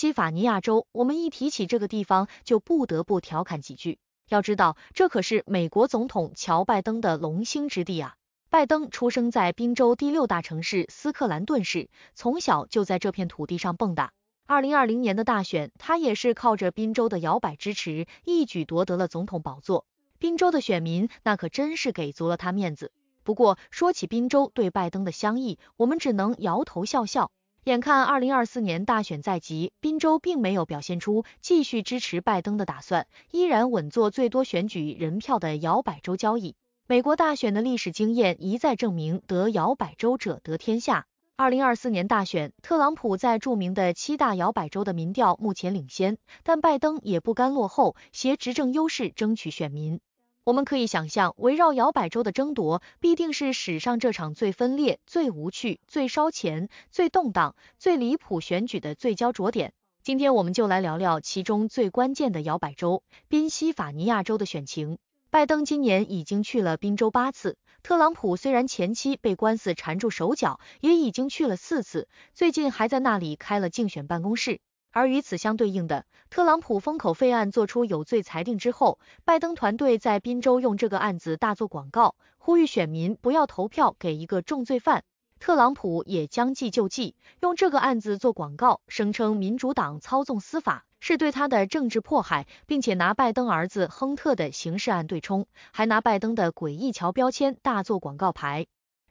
西法尼亚州，我们一提起这个地方就不得不调侃几句。要知道，这可是美国总统乔拜登的龙兴之地啊！拜登出生在宾州第六大城市斯克兰顿市，从小就在这片土地上蹦跶。二零二零年的大选，他也是靠着宾州的摇摆支持，一举夺得了总统宝座。宾州的选民那可真是给足了他面子。不过，说起宾州对拜登的相意，我们只能摇头笑笑。眼看二零二四年大选在即，宾州并没有表现出继续支持拜登的打算，依然稳坐最多选举人票的摇摆州交易。美国大选的历史经验一再证明，得摇摆州者得天下。二零二四年大选，特朗普在著名的七大摇摆州的民调目前领先，但拜登也不甘落后，携执政优势争取选民。我们可以想象，围绕摇摆州的争夺必定是史上这场最分裂、最无趣、最烧钱、最动荡、最离谱选举的最焦灼点。今天我们就来聊聊其中最关键的摇摆州——宾夕法尼亚州的选情。拜登今年已经去了宾州八次，特朗普虽然前期被官司缠住手脚，也已经去了四次，最近还在那里开了竞选办公室。而与此相对应的，特朗普封口费案作出有罪裁定之后，拜登团队在宾州用这个案子大做广告，呼吁选民不要投票给一个重罪犯。特朗普也将计就计，用这个案子做广告，声称民主党操纵司法是对他的政治迫害，并且拿拜登儿子亨特的刑事案对冲，还拿拜登的“诡异桥”标签大做广告牌。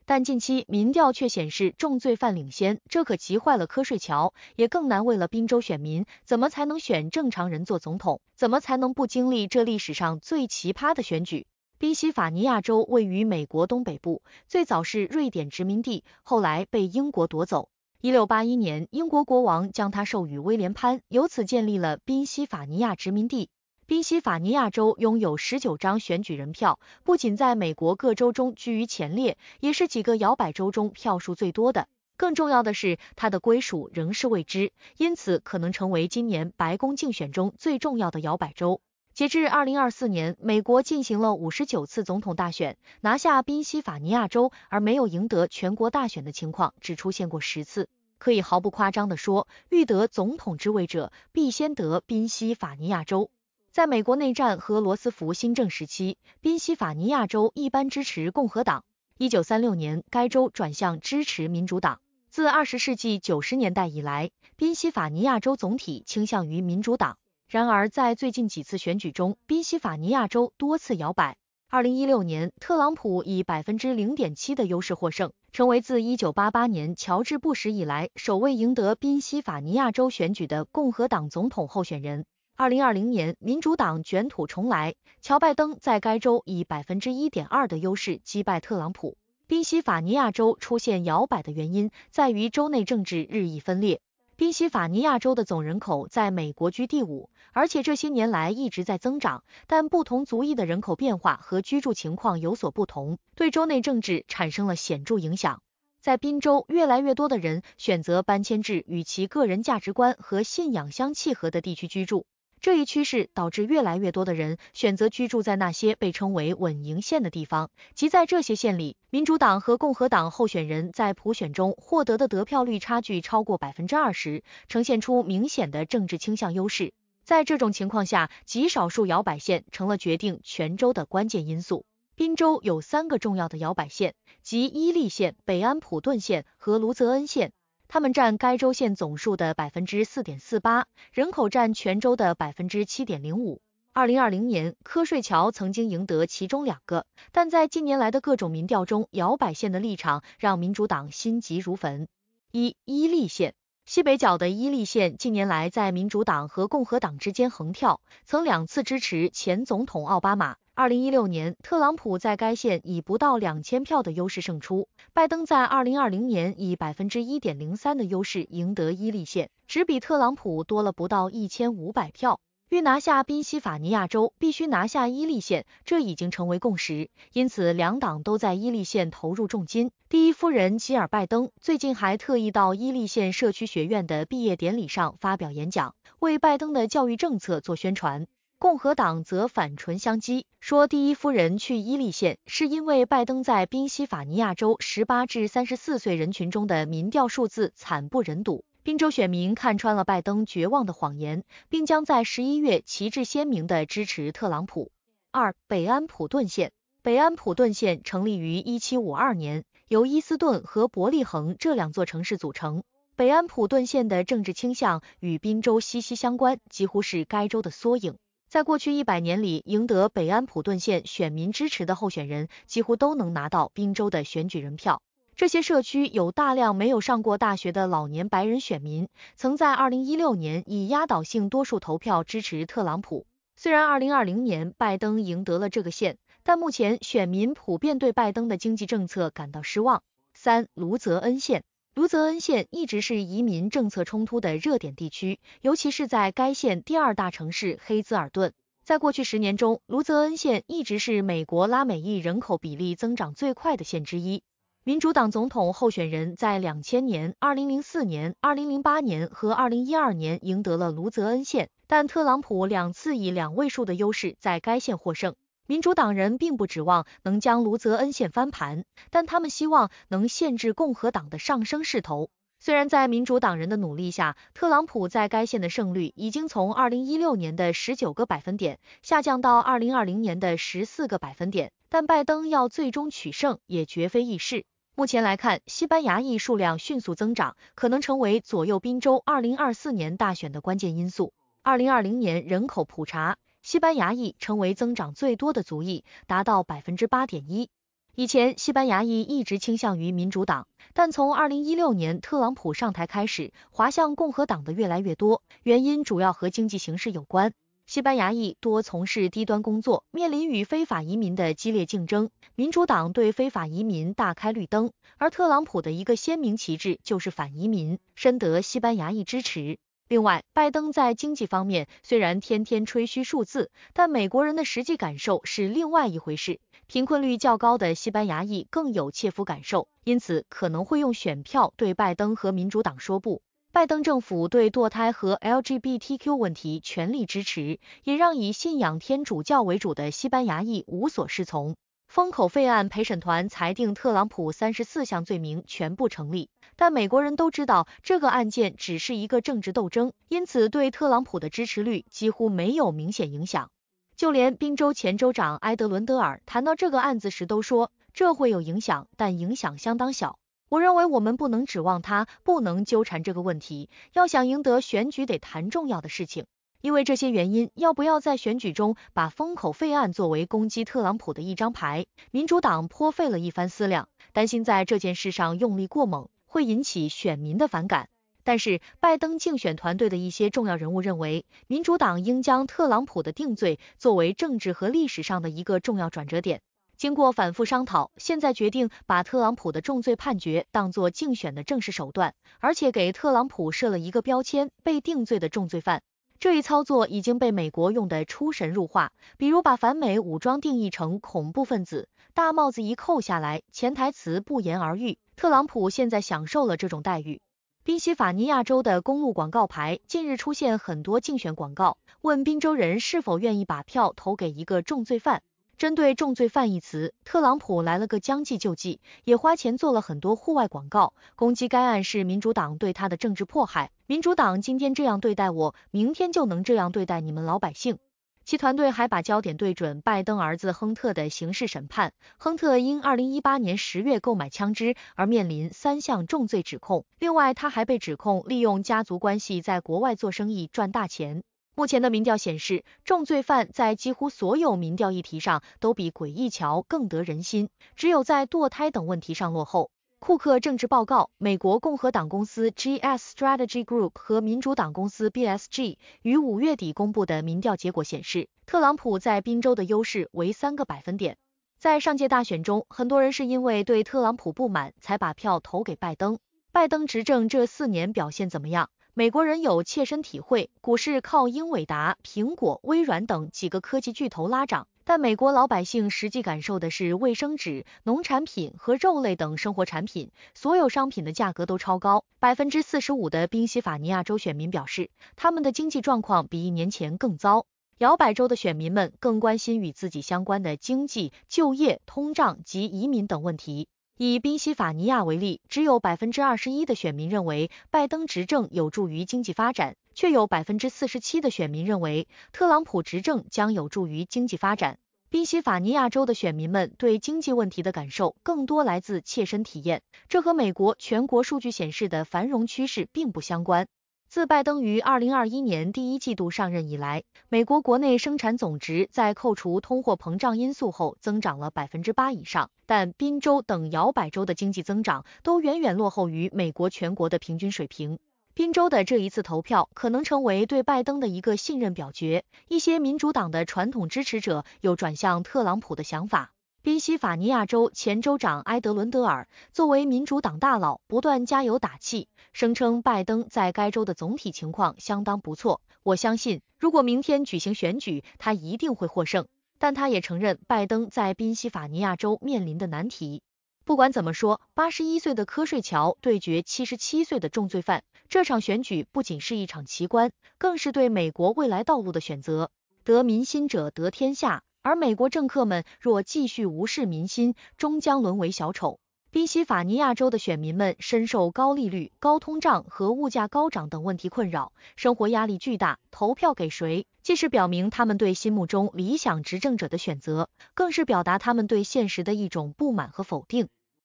但近期民调却显示重罪犯领先，这可急坏了瞌睡桥，也更难为了宾州选民，怎么才能选正常人做总统？怎么才能不经历这历史上最奇葩的选举？宾夕法尼亚州位于美国东北部，最早是瑞典殖民地，后来被英国夺走。一六八一年，英国国王将它授予威廉潘，由此建立了宾夕法尼亚殖民地。宾夕法尼亚州拥有十九张选举人票，不仅在美国各州中居于前列，也是几个摇摆州中票数最多的。更重要的是，它的归属仍是未知，因此可能成为今年白宫竞选中最重要的摇摆州。截至二零二四年，美国进行了五十九次总统大选，拿下宾夕法尼亚州而没有赢得全国大选的情况只出现过十次。可以毫不夸张地说，欲得总统之位者，必先得宾夕法尼亚州。在美国内战和罗斯福新政时期，宾夕法尼亚州一般支持共和党。一九三六年，该州转向支持民主党。自二十世纪九十年代以来，宾夕法尼亚州总体倾向于民主党。然而，在最近几次选举中，宾夕法尼亚州多次摇摆。二零一六年，特朗普以百分之零点七的优势获胜，成为自一九八八年乔治·布什以来首位赢得宾夕法尼亚州选举的共和党总统候选人。二零二零年，民主党卷土重来，乔拜登在该州以百分之一点二的优势击败特朗普。宾夕法尼亚州出现摇摆的原因在于州内政治日益分裂。宾夕法尼亚州的总人口在美国居第五，而且这些年来一直在增长，但不同族裔的人口变化和居住情况有所不同，对州内政治产生了显著影响。在宾州，越来越多的人选择搬迁至与其个人价值观和信仰相契合的地区居住。这一趋势导致越来越多的人选择居住在那些被称为“稳赢县”的地方，即在这些县里，民主党和共和党候选人在普选中获得的得票率差距超过百分之二十，呈现出明显的政治倾向优势。在这种情况下，极少数摇摆县成了决定全州的关键因素。滨州有三个重要的摇摆县，即伊利县、北安普顿县和卢泽恩县。他们占该州县总数的百分之四点四八，人口占全州的百分之七点零五。二零二零年，瞌睡桥曾经赢得其中两个，但在近年来的各种民调中，摇摆县的立场让民主党心急如焚。一伊利县，西北角的伊利县近年来在民主党和共和党之间横跳，曾两次支持前总统奥巴马。二零一六年，特朗普在该县以不到两千票的优势胜出。拜登在二零二零年以百分之一点零三的优势赢得伊利县，只比特朗普多了不到一千五百票。欲拿下宾夕法尼亚州，必须拿下伊利县，这已经成为共识。因此，两党都在伊利县投入重金。第一夫人吉尔拜登最近还特意到伊利县社区学院的毕业典礼上发表演讲，为拜登的教育政策做宣传。共和党则反唇相讥，说第一夫人去伊利县是因为拜登在宾夕法尼亚州十八至三十四岁人群中的民调数字惨不忍睹。宾州选民看穿了拜登绝望的谎言，并将在十一月旗帜鲜明地支持特朗普。二、北安普顿县。北安普顿县成立于一七五二年，由伊斯顿和伯利恒这两座城市组成。北安普顿县的政治倾向与宾州息息相关，几乎是该州的缩影。在过去一百年里，赢得北安普顿县选民支持的候选人几乎都能拿到宾州的选举人票。这些社区有大量没有上过大学的老年白人选民，曾在二零一六年以压倒性多数投票支持特朗普。虽然二零二零年拜登赢得了这个县，但目前选民普遍对拜登的经济政策感到失望。三卢泽恩县。卢泽恩县一直是移民政策冲突的热点地区，尤其是在该县第二大城市黑兹尔顿。在过去十年中，卢泽恩县一直是美国拉美裔人口比例增长最快的县之一。民主党总统候选人在两千年、二零零四年、二零零八年和二零一二年赢得了卢泽恩县，但特朗普两次以两位数的优势在该县获胜。民主党人并不指望能将卢泽恩县翻盘，但他们希望能限制共和党的上升势头。虽然在民主党人的努力下，特朗普在该县的胜率已经从二零一六年的十九个百分点下降到二零二零年的十四个百分点，但拜登要最终取胜也绝非易事。目前来看，西班牙裔数量迅速增长，可能成为左右宾州二零二四年大选的关键因素。二零二零年人口普查。西班牙裔成为增长最多的族裔，达到百分之八点一。以前西班牙裔一直倾向于民主党，但从二零一六年特朗普上台开始，滑向共和党的越来越多。原因主要和经济形势有关。西班牙裔多从事低端工作，面临与非法移民的激烈竞争。民主党对非法移民大开绿灯，而特朗普的一个鲜明旗帜就是反移民，深得西班牙裔支持。另外，拜登在经济方面虽然天天吹嘘数字，但美国人的实际感受是另外一回事。贫困率较高的西班牙裔更有切肤感受，因此可能会用选票对拜登和民主党说不。拜登政府对堕胎和 LGBTQ 问题全力支持，也让以信仰天主教为主的西班牙裔无所适从。封口费案陪审团裁定特朗普三十四项罪名全部成立，但美国人都知道这个案件只是一个政治斗争，因此对特朗普的支持率几乎没有明显影响。就连宾州前州长埃德伦德尔谈到这个案子时都说，这会有影响，但影响相当小。我认为我们不能指望他不能纠缠这个问题，要想赢得选举，得谈重要的事情。因为这些原因，要不要在选举中把封口费案作为攻击特朗普的一张牌？民主党颇费了一番思量，担心在这件事上用力过猛会引起选民的反感。但是，拜登竞选团队的一些重要人物认为，民主党应将特朗普的定罪作为政治和历史上的一个重要转折点。经过反复商讨，现在决定把特朗普的重罪判决当作竞选的正式手段，而且给特朗普设了一个标签——被定罪的重罪犯。这一操作已经被美国用得出神入化，比如把反美武装定义成恐怖分子，大帽子一扣下来，潜台词不言而喻。特朗普现在享受了这种待遇。宾夕法尼亚州的公路广告牌近日出现很多竞选广告，问宾州人是否愿意把票投给一个重罪犯。针对“重罪犯”一词，特朗普来了个将计就计，也花钱做了很多户外广告，攻击该案是民主党对他的政治迫害。民主党今天这样对待我，明天就能这样对待你们老百姓。其团队还把焦点对准拜登儿子亨特的刑事审判。亨特因二零一八年十月购买枪支而面临三项重罪指控，另外他还被指控利用家族关系在国外做生意赚大钱。目前的民调显示，重罪犯在几乎所有民调议题上都比诡异桥更得人心，只有在堕胎等问题上落后。库克政治报告，美国共和党公司 GS Strategy Group 和民主党公司 BSG 于五月底公布的民调结果显示，特朗普在宾州的优势为三个百分点。在上届大选中，很多人是因为对特朗普不满才把票投给拜登。拜登执政这四年表现怎么样？美国人有切身体会，股市靠英伟达、苹果、微软等几个科技巨头拉涨，但美国老百姓实际感受的是卫生纸、农产品和肉类等生活产品，所有商品的价格都超高。百分之四十五的宾夕法尼亚州选民表示，他们的经济状况比一年前更糟。摇摆州的选民们更关心与自己相关的经济、就业、通胀及移民等问题。以宾夕法尼亚为例，只有百分之二十一的选民认为拜登执政有助于经济发展，却有百分之四十七的选民认为特朗普执政将有助于经济发展。宾夕法尼亚州的选民们对经济问题的感受更多来自切身体验，这和美国全国数据显示的繁荣趋势并不相关。自拜登于二零二一年第一季度上任以来，美国国内生产总值在扣除通货膨胀因素后增长了百分之八以上，但宾州等摇摆州的经济增长都远远落后于美国全国的平均水平。宾州的这一次投票可能成为对拜登的一个信任表决，一些民主党的传统支持者有转向特朗普的想法。宾夕法尼亚州前州长埃德伦德尔作为民主党大佬，不断加油打气，声称拜登在该州的总体情况相当不错。我相信，如果明天举行选举，他一定会获胜。但他也承认，拜登在宾夕法尼亚州面临的难题。不管怎么说，八十一岁的瞌睡乔对决七十七岁的重罪犯，这场选举不仅是一场奇观，更是对美国未来道路的选择。得民心者得天下。而美国政客们若继续无视民心，终将沦为小丑。宾夕法尼亚州的选民们深受高利率、高通胀和物价高涨等问题困扰，生活压力巨大。投票给谁，既是表明他们对心目中理想执政者的选择，更是表达他们对现实的一种不满和否定。